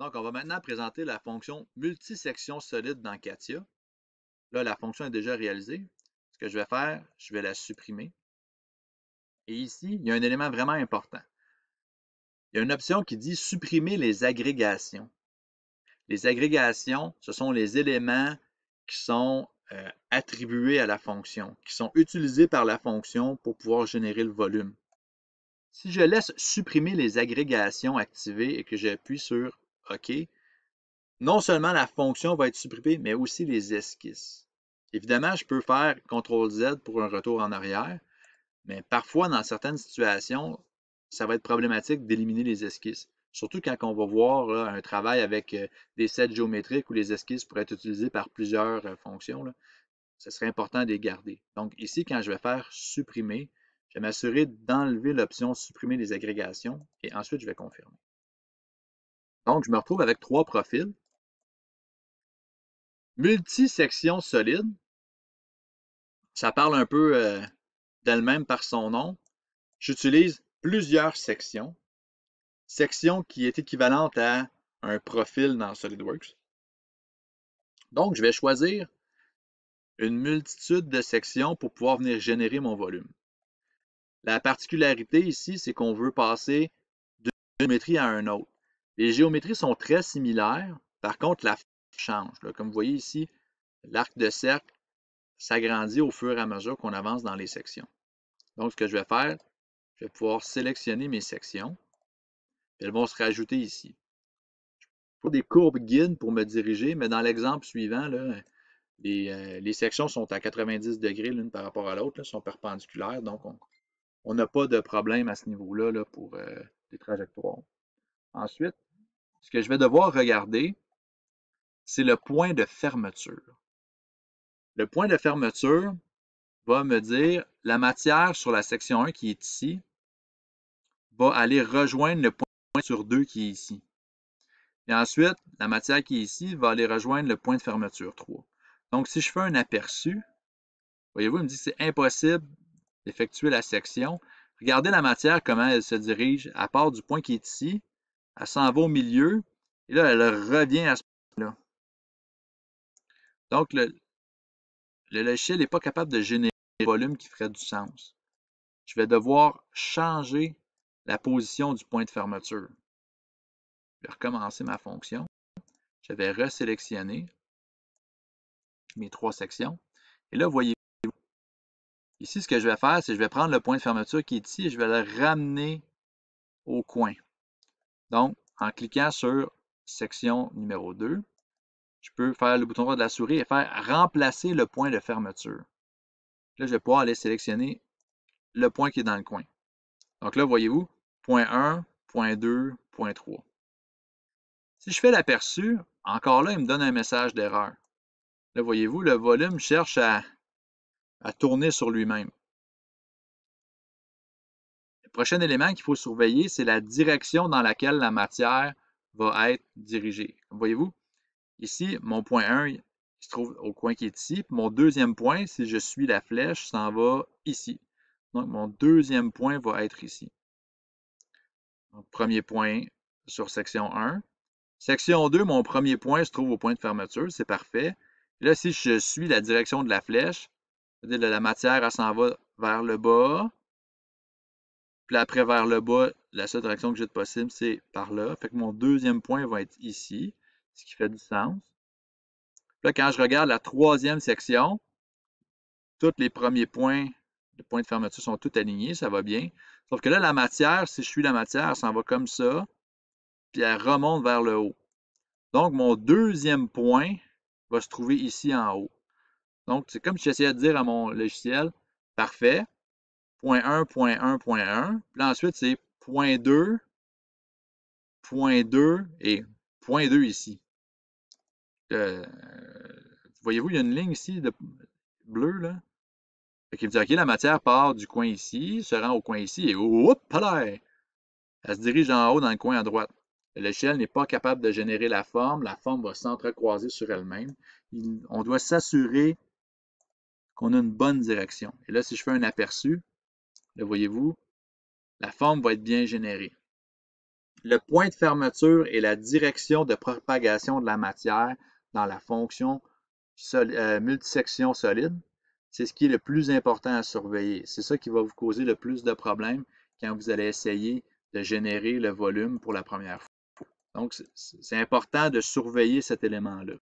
Donc, on va maintenant présenter la fonction multisection solide dans Katia. Là, la fonction est déjà réalisée. Ce que je vais faire, je vais la supprimer. Et ici, il y a un élément vraiment important. Il y a une option qui dit supprimer les agrégations. Les agrégations, ce sont les éléments qui sont euh, attribués à la fonction, qui sont utilisés par la fonction pour pouvoir générer le volume. Si je laisse supprimer les agrégations activées et que j'appuie sur OK? Non seulement la fonction va être supprimée, mais aussi les esquisses. Évidemment, je peux faire CTRL Z pour un retour en arrière, mais parfois, dans certaines situations, ça va être problématique d'éliminer les esquisses. Surtout quand on va voir un travail avec euh, des sets géométriques où les esquisses pourraient être utilisées par plusieurs euh, fonctions. ce serait important de les garder. Donc ici, quand je vais faire supprimer, je vais m'assurer d'enlever l'option supprimer les agrégations et ensuite je vais confirmer. Donc, je me retrouve avec trois profils. Multisection solide. Ça parle un peu euh, d'elle-même par son nom. J'utilise plusieurs sections. Section qui est équivalente à un profil dans SolidWorks. Donc, je vais choisir une multitude de sections pour pouvoir venir générer mon volume. La particularité ici, c'est qu'on veut passer d'une géométrie à un autre. Les géométries sont très similaires. Par contre, la forme change. Comme vous voyez ici, l'arc de cercle s'agrandit au fur et à mesure qu'on avance dans les sections. Donc, ce que je vais faire, je vais pouvoir sélectionner mes sections. Elles vont se rajouter ici. Pour des courbes guides pour me diriger, mais dans l'exemple suivant, euh, les, sections sont à 90 degrés l'une par rapport à l'autre, sont perpendiculaires, donc on n'a pas de problème à ce niveau-là pour des euh, les trajectoires. Ensuite, ce que je vais devoir regarder, c'est le point de fermeture. Le point de fermeture va me dire la matière sur la section 1 qui est ici va aller rejoindre le point sur 2 qui est ici. Et ensuite, la matière qui est ici va aller rejoindre le point de fermeture 3. Donc, si je fais un aperçu, voyez-vous, il me dit que c'est impossible d'effectuer la section. Regardez la matière, comment elle se dirige à part du point qui est ici elle s'en va au milieu. Et là, elle revient à ce point-là. Donc, le, logiciel n'est pas capable de générer un volume qui ferait du sens. Je vais devoir changer la position du point de fermeture. Je vais recommencer ma fonction. Je vais resélectionner mes trois sections. Et là, voyez ici, ce que je vais faire, c'est que je vais prendre le point de fermeture qui est ici et je vais le ramener au coin. Donc, en cliquant sur section numéro 2, je peux faire le bouton droit de la souris et faire remplacer le point de fermeture. Là, je vais pouvoir aller sélectionner le point qui est dans le coin. Donc là, voyez-vous, point 1, point 2, point 3. Si je fais l'aperçu, encore là, il me donne un message d'erreur. Là, voyez-vous, le volume cherche à, à tourner sur lui-même prochain élément qu'il faut surveiller, c'est la direction dans laquelle la matière va être dirigée. Voyez-vous, ici, mon point 1 se trouve au coin qui est ici. mon deuxième point, si je suis la flèche, s'en va ici. Donc, mon deuxième point va être ici. premier point sur section 1. Section 2, mon premier point se trouve au point de fermeture, c'est parfait. là, si je suis la direction de la flèche, la matière, elle s'en va vers le bas. Puis après, vers le bas, la seule direction que j'ai de possible, c'est par là. Fait que mon deuxième point va être ici, ce qui fait du sens. là, quand je regarde la troisième section, tous les premiers points, les points de fermeture sont tous alignés, ça va bien. Sauf que là, la matière, si je suis la matière, ça s'en va comme ça, puis elle remonte vers le haut. Donc, mon deuxième point va se trouver ici en haut. Donc, c'est comme si j'essayais de dire à mon logiciel, parfait, point 1, point 1, point 1. Puis ensuite, c'est point 2, point 2 et point 2 ici. Euh, voyez-vous, il y a une ligne ici de bleue, là. me la matière part du coin ici, se rend au coin ici, et hop là! Elle se dirige en haut dans le coin à droite. L'échelle n'est pas capable de générer la forme. La forme va s'entrecroiser sur elle-même. On doit s'assurer qu'on a une bonne direction. Et là, si je fais un aperçu, le voyez-vous? La forme va être bien générée. Le point de fermeture et la direction de propagation de la matière dans la fonction euh, multisection solide. C'est ce qui est le plus important à surveiller. C'est ça qui va vous causer le plus de problèmes quand vous allez essayer de générer le volume pour la première fois. Donc, c'est important de surveiller cet élément-là.